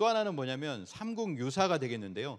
또 하나는 뭐냐면 삼국유사가 되겠는데요.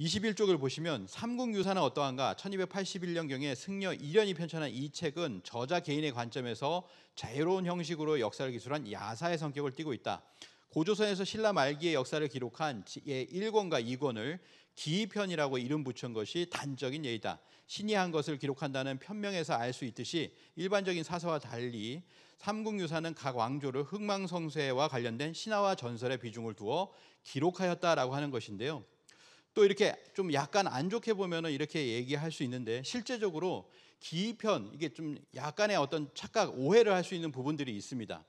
21쪽을 보시면 삼국유사는 어떠한가 1281년경에 승려 이련이 편찬한 이 책은 저자 개인의 관점에서 자유로운 형식으로 역사를 기술한 야사의 성격을 띠고 있다. 고조선에서 신라 말기의 역사를 기록한 제1권과 2권을 기편이라고 이름 붙인 것이 단적인 예이다. 신이 한 것을 기록한다는 편명에서 알 수 있듯이 일반적인 사서와 달리 삼국유사는 각 왕조를 흥망성쇠와 관련된 신화와 전설의 비중을 두어 기록하였다라고 하는 것인데요. 또 이렇게 좀 약간 안 좋게 보면은 이렇게 얘기할 수 있는데 실제적으로 기편 이게 좀 약간의 어떤 착각 오해를 할 수 있는 부분들이 있습니다.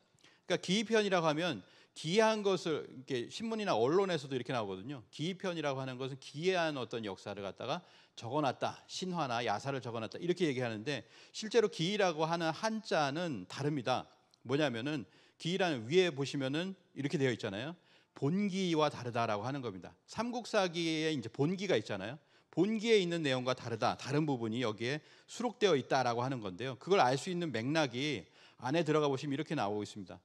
그러니까 기편이라고 하면 기이한 것을 이렇게 신문이나 언론에서도 이렇게 나오거든요. 기이편이라고 하는 것은 기이한 어떤 역사를 갖다가 적어놨다, 신화나 야사를 적어놨다 이렇게 얘기하는데 실제로 기이라고 하는 한자는 다릅니다. 뭐냐면은 기이라는 위에 보시면은 이렇게 되어 있잖아요. 본기와 다르다라고 하는 겁니다. 삼국사기에 이제 본기가 있잖아요. 본기에 있는 내용과 다르다, 다른 부분이 여기에 수록되어 있다라고 하는 건데요. 그걸 알 수 있는 맥락이 안에 들어가 보시면 이렇게 나오고 있습니다.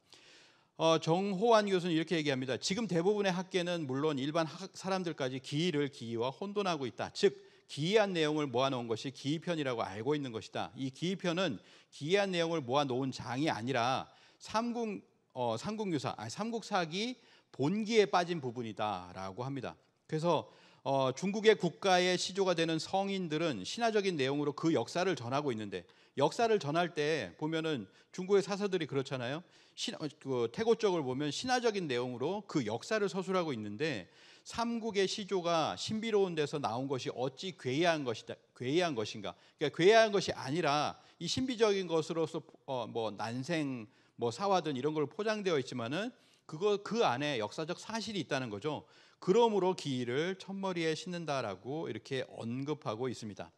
어, 정호환 교수는 이렇게 얘기합니다. 지금 대부분의 학계는 물론 일반 학, 사람들까지 기이를 기이와 혼돈하고 있다. 즉 기이한 내용을 모아놓은 것이 기이편이라고 알고 있는 것이다. 이 기이편은 기이한 내용을 모아놓은 장이 아니라 삼국 어, 삼국유사 아니 삼국사기 본기에 빠진 부분이다라고 합니다. 그래서 어, 중국의 국가의 시조가 되는 성인들은 신화적인 내용으로 그 역사를 전하고 있는데 역사를 전할 때 보면은 중국의 사서들이 그렇잖아요. 신, 어, 그 태고 쪽을 보면 신화적인 내용으로 그 역사를 서술하고 있는데 삼국의 시조가 신비로운 데서 나온 것이 어찌 괴이한 것이다, 괴이한 것인가? 그러니까 괴이한 것이 아니라 이 신비적인 것으로서 어, 뭐 난생 뭐 사화든 이런 걸 포장되어 있지만은 그거 그 안에 역사적 사실이 있다는 거죠. 그러므로 기를 첫머리에 신는다라고 이렇게 언급하고 있습니다.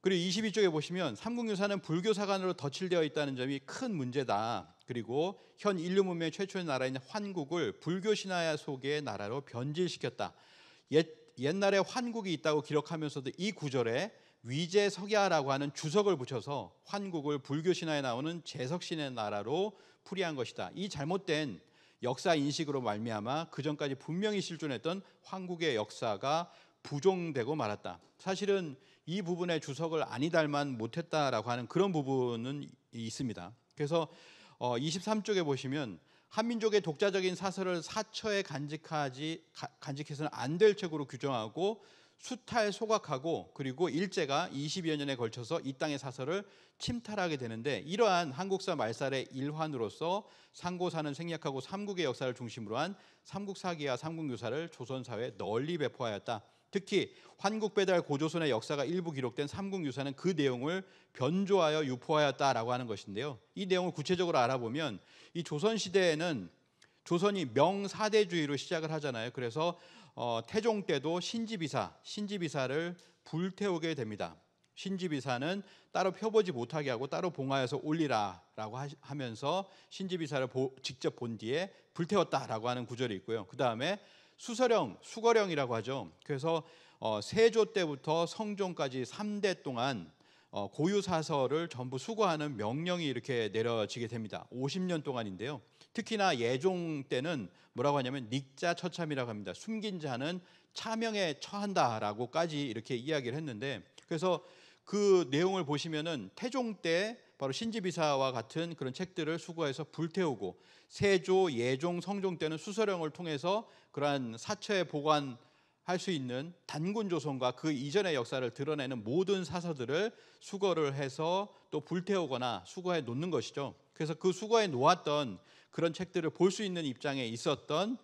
그리고 22쪽에 보시면 삼국유사는 불교사관으로 덧칠되어 있다는 점이 큰 문제다. 그리고 현 인류 문명 최초의 나라인 환국을 불교 신화 속의 나라로 변질시켰다. 옛, 옛날에 환국이 있다고 기록하면서도 이 구절에 위제석야라고 하는 주석을 붙여서 환국을 불교 신화에 나오는 제석신의 나라로 풀이한 것이다. 이 잘못된 역사 인식으로 말미암아 그 전까지 분명히 실존했던 황국의 역사가 부종되고 말았다. 사실은 이 부분의 주석을 아니달만 못했다라고 하는 그런 부분은 있습니다. 그래서 23쪽에 어, 보시면 한민족의 독자적인 사설을 사처에 간직하지 간직해서는 안 될 책으로 규정하고 수탈 소각하고 그리고 일제가 20여 년에 걸쳐서 이 땅의 사설을 침탈하게 되는데 이러한 한국사 말살의 일환으로서 상고사는 생략하고 삼국의 역사를 중심으로 한 삼국사기와 삼국유사를 조선사회에 널리 배포하였다. 특히 환국배달 고조선의 역사가 일부 기록된 삼국유사는 그 내용을 변조하여 유포하였다라고 하는 것인데요. 이 내용을 구체적으로 알아보면 이 조선시대에는 조선이 명사대주의로 시작을 하잖아요. 그래서 어, 태종 때도 신지비사, 신지비사를 불태우게 됩니다. 신지비사는 따로 펴보지 못하게 하고 따로 봉하여서 올리라라고 하면서 신지비사를 보, 직접 본 뒤에 불태웠다라고 하는 구절이 있고요. 그 다음에 수서령, 수거령이라고 하죠. 그래서 어, 세조 때부터 성종까지 3대 동안 어, 고유사서를 전부 수거하는 명령이 이렇게 내려지게 됩니다. 50년 동안인데요. 특히나 예종 때는 뭐라고 하냐면 닉자 처참이라고 합니다. 숨긴 자는 차명에 처한다라고까지 이렇게 이야기를 했는데 그래서 그 내용을 보시면은 태종 때 바로 신지비사와 같은 그런 책들을 수거해서 불태우고 세조, 예종, 성종 때는 수서령을 통해서 그러한 사처에 보관 할수 있는 단군 조선과 그 이전의 역사를 드러내는 모든 사서들을 수거를 해서 또 불태우거나 수거해 놓는 것이죠. 그래서 그 수거해 놓았던 그런 책들을 볼 수 있는 입장에 있었던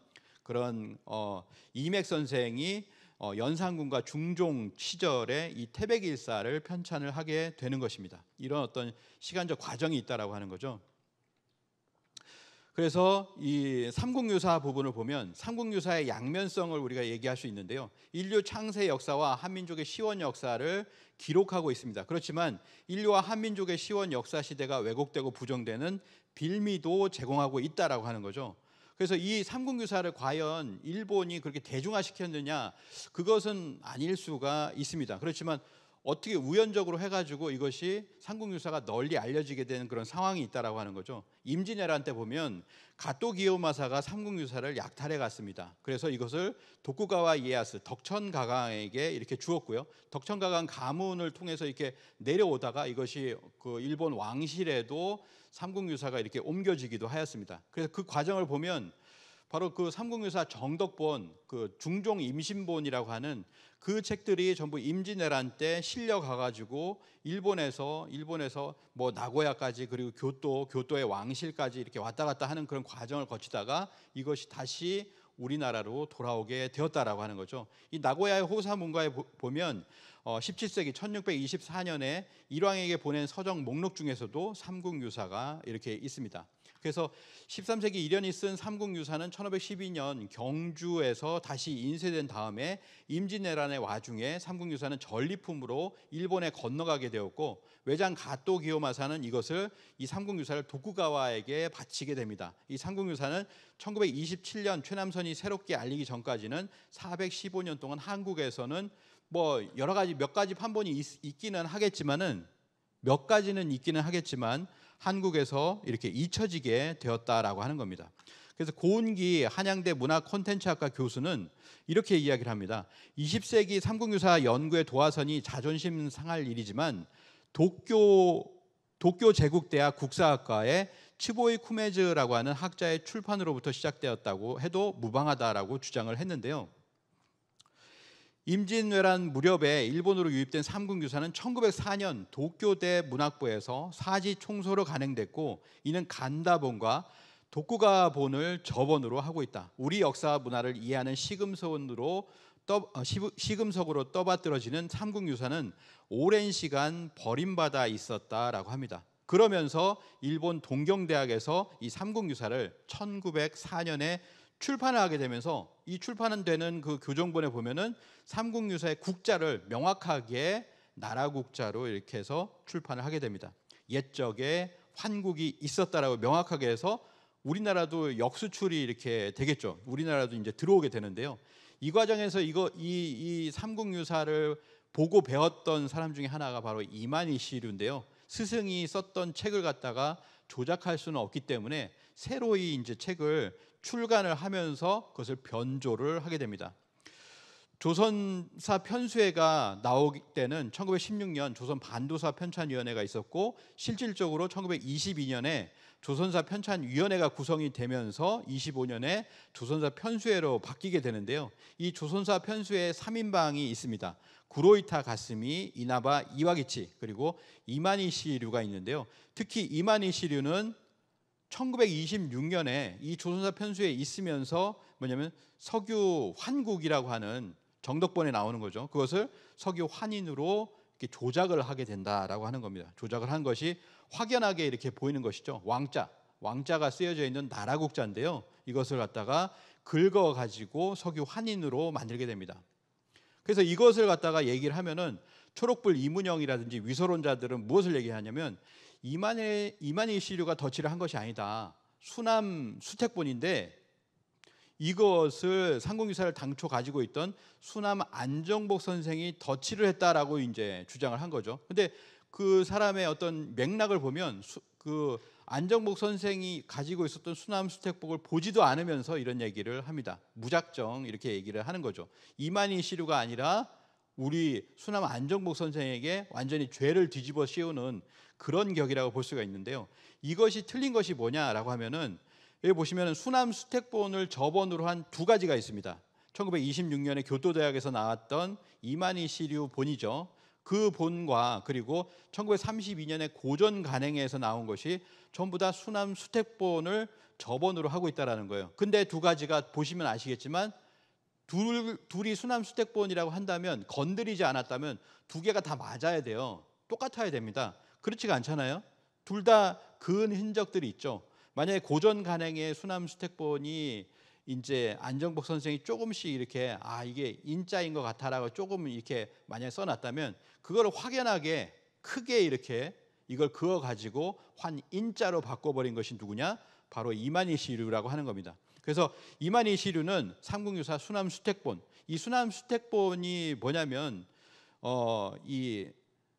그런 어, 이맥 선생이 어, 연산군과 중종 시절에 이 태백일사를 편찬을 하게 되는 것입니다. 이런 어떤 시간적 과정이 있다라고 하는 거죠. 그래서 이 삼국유사 부분을 보면 삼국유사의 양면성을 우리가 얘기할 수 있는데요. 인류 창세 역사와 한민족의 시원 역사를 기록하고 있습니다. 그렇지만 인류와 한민족의 시원 역사 시대가 왜곡되고 부정되는 빌미도 제공하고 있다라고 하는 거죠. 그래서 이 삼국유사를 과연 일본이 그렇게 대중화시켰느냐 그것은 아닐 수가 있습니다. 그렇지만 어떻게 우연적으로 해가지고 이것이 삼국유사가 널리 알려지게 되는 그런 상황이 있다라고 하는 거죠. 임진왜란 때 보면 가토 기요마사가 삼국유사를 약탈해 갔습니다. 그래서 이것을 도쿠가와 이에야스 덕천가강에게 이렇게 주었고요. 덕천가강 가문을 통해서 이렇게 내려오다가 이것이 그 일본 왕실에도 삼국유사가 이렇게 옮겨지기도 하였습니다. 그래서 그 과정을 보면 바로 그삼국유사 정덕본, 그 중종 임신본이라고 하는 그 책들이 전부 임진왜란 때 실려가가지고 일본에서 일본에서 뭐 나고야까지 그리고 교토 교토의 왕실까지 이렇게 왔다 갔다 하는 그런 과정을 거치다가 이것이 다시 우리나라로 돌아오게 되었다라고 하는 거죠. 이 나고야의 호사문과에 보면 17세기 어, 1624년에 일왕에게 보낸 서정 목록 중에서도 삼국유사가 이렇게 있습니다. 그래서 13세기 이련이 쓴 삼국유사는 1512년 경주에서 다시 인쇄된 다음에 임진왜란의 와중에 삼국유사는 전리품으로 일본에 건너가게 되었고 외장 가토 기요마사는 이것을 이 삼국유사를 도쿠가와에게 바치게 됩니다. 이 삼국유사는 1927년 최남선이 새롭게 알리기 전까지는 415년 동안 한국에서는 뭐 여러 가지 몇 가지 판본이 있, 있기는 하겠지만은 몇 가지는 있기는 하겠지만 한국에서 이렇게 잊혀지게 되었다라고 하는 겁니다. 그래서 고은기 한양대 문화 콘텐츠학과 교수는 이렇게 이야기를 합니다. 20세기 삼국유사 연구의 도화선이 자존심 상할 일이지만 도쿄 도쿄 제국대학 국사학과의 치보이 쿠메즈라고 하는 학자의 출판으로부터 시작되었다고 해도 무방하다라고 주장을 했는데요. 임진왜란 무렵에 일본으로 유입된 삼군 교사는 1904년 도쿄대 문학부에서 사지 총소로 간행됐고 이는 간다본과 도쿠가본을 저본으로 하고 있다. 우리 역사 문화를 이해하는 시금석으로 떠, 어, 시금석으로 떠받들어지는 3군 교사는 오랜 시간 버림받아 있었다라고 합니다. 그러면서 일본 동경대학에서 이 3군 교사를 1904년에 출판을 하게 되면서 이 출판은 되는 그 교정본에 보면은 삼국유사의 국자를 명확하게 나라 국자로 이렇게 해서 출판을 하게 됩니다. 옛적에 환국이 있었다라고 명확하게 해서 우리나라도 역수출이 이렇게 되겠죠. 우리나라도 이제 들어오게 되는데요. 이 과정에서 이거 이, 이 삼국유사를 보고 배웠던 사람 중에 하나가 바로 이만희 시류인데요. 스승이 썼던 책을 갖다가 조작할 수는 없기 때문에 새로이 이제 책을 출간을 하면서 그것을 변조를 하게 됩니다. 조선사 편수회가 나오기 때는 1916년 조선 반도사 편찬위원회가 있었고 실질적으로 1922년에 조선사 편찬위원회가 구성이 되면서 25년에 조선사 편수회로 바뀌게 되는데요. 이 조선사 편수회 3인방이 있습니다. 구로이타 가슴이 이나바 이와기치 그리고 이만희 시류가 있는데요. 특히 이만희 시류는 1926년에 이 조선사 편수에 있으면서 뭐냐면 석유 환국이라고 하는 정덕본에 나오는 거죠. 그것을 석유 환인으로 이렇게 조작을 하게 된다라고 하는 겁니다. 조작을 한 것이 확연하게 이렇게 보이는 것이죠. 왕자, 왕자가 쓰여져 있는 나라국자인데요. 이것을 갖다가 긁어 가지고 석유 환인으로 만들게 됩니다. 그래서 이것을 갖다가 얘기를 하면은 초록불 이문영이라든지 위서론자들은 무엇을 얘기하냐면 이만일 이만일 시류가 덧칠을 한 것이 아니다. 수남 수택본인데 이것을 상공유사를 당초 가지고 있던 수남 안정복 선생이 덧칠을 했다라고 이제 주장을 한 거죠. 근데 그 사람의 어떤 맥락을 보면 수, 그 안정복 선생이 가지고 있었던 수남 수택복을 보지도 않으면서 이런 얘기를 합니다. 무작정 이렇게 얘기를 하는 거죠. 이만희 시류가 아니라 우리 수남 안정복 선생에게 완전히 죄를 뒤집어 씌우는 그런 격이라고 볼 수가 있는데요. 이것이 틀린 것이 뭐냐라고 하면은 여기 보시면 수남 수택본을 저번으로 한 두 가지가 있습니다. 1926년에 교토대학에서 나왔던 이만희 시류 본이죠. 그 본과 그리고 1932년에 고전 간행에서 나온 것이 전부 다 수남 수택본을 저번으로 하고 있다라는 거예요. 근데 두 가지가 보시면 아시겠지만 둘, 둘이 수남 수택본이라고 한다면 건드리지 않았다면 두 개가 다 맞아야 돼요. 똑같아야 됩니다. 그렇지가 않잖아요. 둘다 그은 흔적들이 있죠. 만약에 고전 간행의 수남 수택본이 이제 안정복 선생이 조금씩 이렇게 아 이게 인자인 것 같아라고 조금 이렇게 만약에 써놨다면 그걸 확연하게 크게 이렇게 이걸 그어 가지고 환 인자로 바꿔버린 것이 누구냐? 바로 이만희시류라고 하는 겁니다. 그래서 이만희시류는 삼국유사 수남 수택본 이 수남 수택본이 뭐냐면 어, 이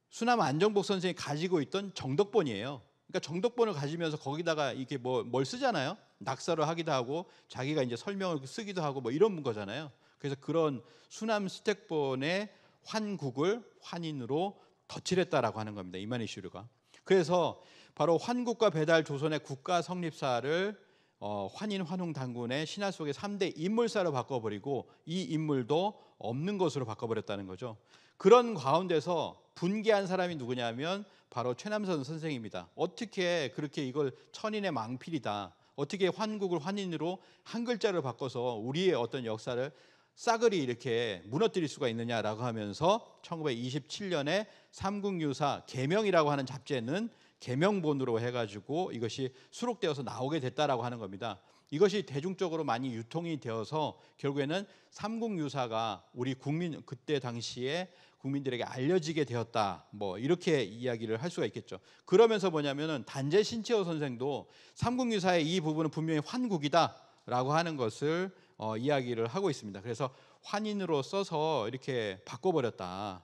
수남 안정복 선생이 가지고 있던 정덕본이에요. 그러니까 정덕본을 가지면서 거기다가 이게 뭐 뭘 쓰잖아요. 낙서를 하기도 하고 자기가 이제 설명을 쓰기도 하고 뭐 이런 거잖아요. 그래서 그런 수남 스택본의 환국을 환인으로 덧칠했다라고 하는 겁니다. 이만희슈르가. 그래서 바로 환국과 배달 조선의 국가 성립사를 어, 환인 환웅 당군의 신화 속의 3대 인물사로 바꿔버리고 이 인물도 없는 것으로 바꿔버렸다는 거죠. 그런 가운데서 분개한 사람이 누구냐면 바로 최남선 선생입니다. 어떻게 그렇게 이걸 천인의 망필이다. 어떻게 환국을 환인으로 한 글자를 바꿔서 우리의 어떤 역사를 싸그리 이렇게 무너뜨릴 수가 있느냐라고 하면서 1927년에 삼국유사 개명이라고 하는 잡지에는 개명본으로 해가지고 이것이 수록되어서 나오게 됐다라고 하는 겁니다. 이것이 대중적으로 많이 유통이 되어서 결국에는 삼국유사가 우리 국민 그때 당시에 국민들에게 알려지게 되었다. 뭐 이렇게 이야기를 할 수가 있겠죠. 그러면서 뭐냐면은 단재 신채호 선생도 삼국유사의 이 부분은 분명히 환국이다라고 하는 것을 어, 이야기를 하고 있습니다. 그래서 환인으로 써서 이렇게 바꿔버렸다.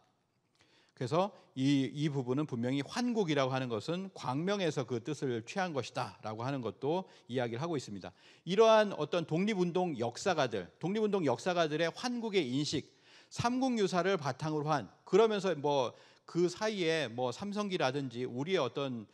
그래서 이, 이 부분은 분명히 환국이라고 하는 것은 광명에서 그 뜻을 취한 것이다 라고 하는 것도 이야기를 하고 있습니다. 이러한 어떤 독립운동 역사가들, 독립운동 역사가들의 환국의 인식, 삼국 유사를 바탕으로 한 그러면서 뭐 그 사이에 뭐 삼성기라든지 우리의 어떤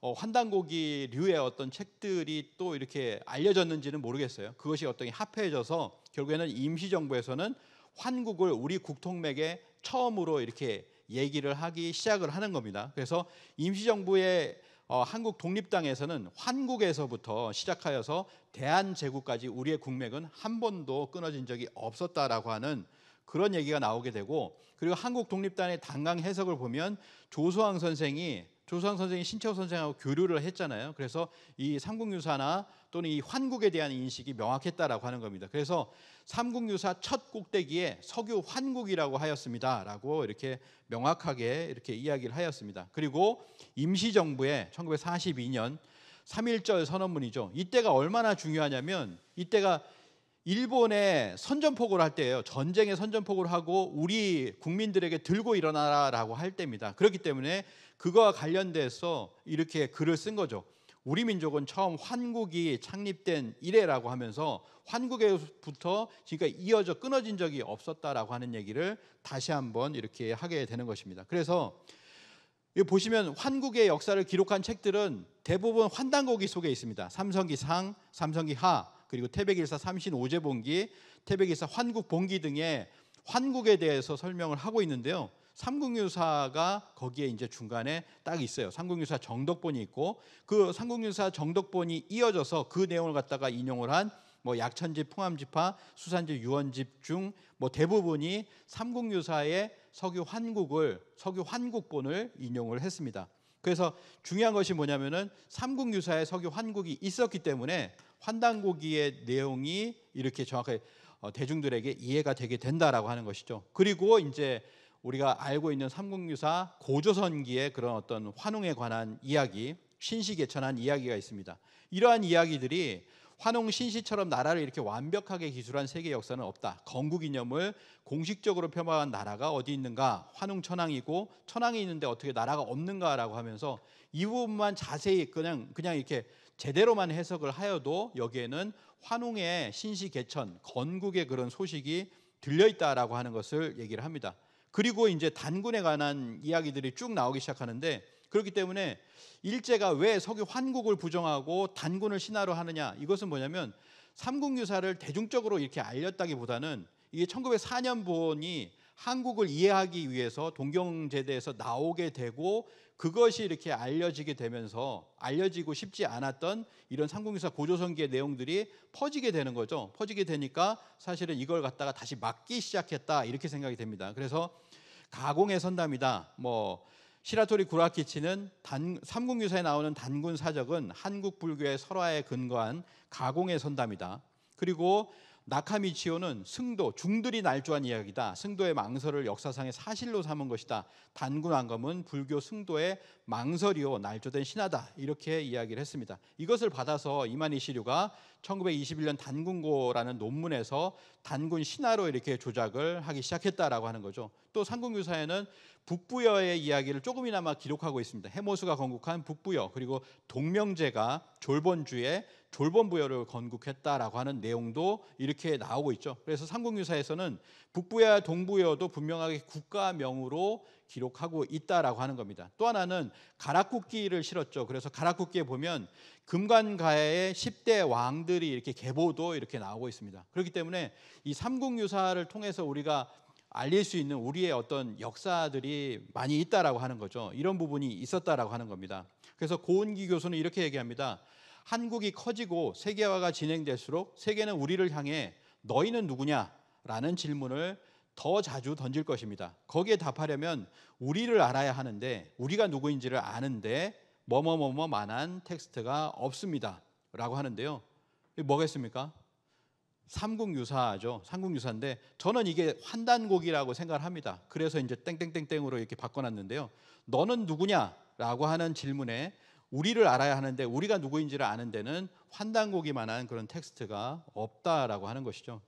어, 환단고기류의 어떤 책들이 또 이렇게 알려졌는지는 모르겠어요. 그것이 어떤 게 합해져서 결국에는 임시정부에서는 환국을 우리 국통맥에 처음으로 이렇게 얘기를 하기 시작을 하는 겁니다. 그래서 임시정부의 어, 한국 독립당에서는 환국에서부터 시작하여서 대한제국까지 우리의 국맥은 한 번도 끊어진 적이 없었다라고 하는 그런 얘기가 나오게 되고 그리고 한국 독립단의 당강 해석을 보면 조소왕 선생이 조소왕 선생이 신채호 선생하고 교류를 했잖아요. 그래서 이 삼국유사나 또는 이 환국에 대한 인식이 명확했다라고 하는 겁니다. 그래서 삼국유사 첫 꼭대기에 석유 환국이라고 하였습니다라고 이렇게 명확하게 이렇게 이야기를 하였습니다. 그리고 임시정부의 1942년 3.1절 선언문이죠. 이때가 얼마나 중요하냐면 이때가 일본에 선전포고를 할 때예요. 전쟁에 선전포고를 하고 우리 국민들에게 들고 일어나라라고 할 때입니다. 그렇기 때문에 그거와 관련돼서 이렇게 글을 쓴 거죠. 우리 민족은 처음 환국이 창립된 이래라고 하면서 환국에부터 서 그러니까 지금까지 이어져 끊어진 적이 없었다라고 하는 얘기를 다시 한번 이렇게 하게 되는 것입니다. 그래서 보시면 환국의 역사를 기록한 책들은 대부분 환단고기 속에 있습니다. 삼성기 상, 삼성기 하, 그리고 태백일사 삼신 오제본기, 태백일사 환국본기 등의 환국에 대해서 설명을 하고 있는데요. 삼국유사가 거기에 이제 중간에 딱 있어요. 삼국유사 정덕본이 있고 그 삼국유사 정덕본이 이어져서 그 내용을 갖다가 인용을 한 뭐 약천지 풍암지파 수산지 유원집 중 뭐 대부분이 삼국유사의 석유 환국을 석유 환국본을 인용을 했습니다. 그래서 중요한 것이 뭐냐면은 삼국유사의 석유 환국이 있었기 때문에 환단고기의 내용이 이렇게 정확하게 어, 대중들에게 이해가 되게 된다라고 하는 것이죠. 그리고 이제 우리가 알고 있는 삼국유사 고조선기의 그런 어떤 환웅에 관한 이야기, 신시개천한 이야기가 있습니다. 이러한 이야기들이 환웅 신시처럼 나라를 이렇게 완벽하게 기술한 세계 역사는 없다. 건국 이념을 공식적으로 폄하한 나라가 어디 있는가? 환웅 천황이고 천황이 있는데 어떻게 나라가 없는가라고 하면서 이 부분만 자세히 그냥 그냥 이렇게 제대로만 해석을 하여도 여기에는 환웅의 신시 개천, 건국의 그런 소식이 들려 있다라고 하는 것을 얘기를 합니다. 그리고 이제 단군에 관한 이야기들이 쭉 나오기 시작하는데 그렇기 때문에 일제가 왜 서구 환국을 부정하고 단군을 신하로 하느냐 이것은 뭐냐면 삼국유사를 대중적으로 이렇게 알렸다기보다는 이게 1904년 본이 한국을 이해하기 위해서 동경제대에서 나오게 되고 그것이 이렇게 알려지게 되면서 알려지고 싶지 않았던 이런 삼국유사 고조선기의 내용들이 퍼지게 되는 거죠. 퍼지게 되니까 사실은 이걸 갖다가 다시 막기 시작했다 이렇게 생각이 됩니다. 그래서 가공의 선담이다. 뭐 시라토리 구라키치는 단, 삼국유사에 나오는 단군 사적은 한국 불교의 설화에 근거한 가공의 선담이다. 그리고 나카미치오는 승도 중들이 날조한 이야기다. 승도의 망설을 역사상의 사실로 삼은 것이다. 단군왕검은 불교 승도의 망설이요 날조된 신화다 이렇게 이야기를 했습니다. 이것을 받아서 이만희 시류가 1921년 단군고라는 논문에서 단군 신화로 이렇게 조작을 하기 시작했다라고 하는 거죠. 또삼국유사에는 북부여의 이야기를 조금이나마 기록하고 있습니다. 해모수가 건국한 북부여 그리고 동명제가 졸본주의 졸본부여를 건국했다라고 하는 내용도 이렇게 나오고 있죠. 그래서 삼국유사에서는 북부야 동부여도 분명하게 국가명으로 기록하고 있다라고 하는 겁니다. 또 하나는 가락국기를 실었죠. 그래서 가락국기에 보면 금관가의 10대 왕들이 이렇게 계보도 이렇게 나오고 있습니다. 그렇기 때문에 이 삼국유사를 통해서 우리가 알릴 수 있는 우리의 어떤 역사들이 많이 있다라고 하는 거죠. 이런 부분이 있었다라고 하는 겁니다. 그래서 고은기 교수는 이렇게 얘기합니다. 한국이 커지고 세계화가 진행될수록 세계는 우리를 향해 너희는 누구냐라는 질문을 더 자주 던질 것입니다. 거기에 답하려면 우리를 알아야 하는데 우리가 누구인지를 아는데 뭐뭐뭐뭐만한 텍스트가 없습니다라고 하는데요. 뭐겠습니까? 삼국유사죠. 삼국유사인데 저는 이게 환단곡이라고 생각을 합니다. 그래서 이제 땡땡땡땡으로 이렇게 바꿔놨는데요. 너는 누구냐라고 하는 질문에 우리를 알아야 하는데 우리가 누구인지를 아는 데는 환단고기만한 그런 텍스트가 없다라고 하는 것이죠.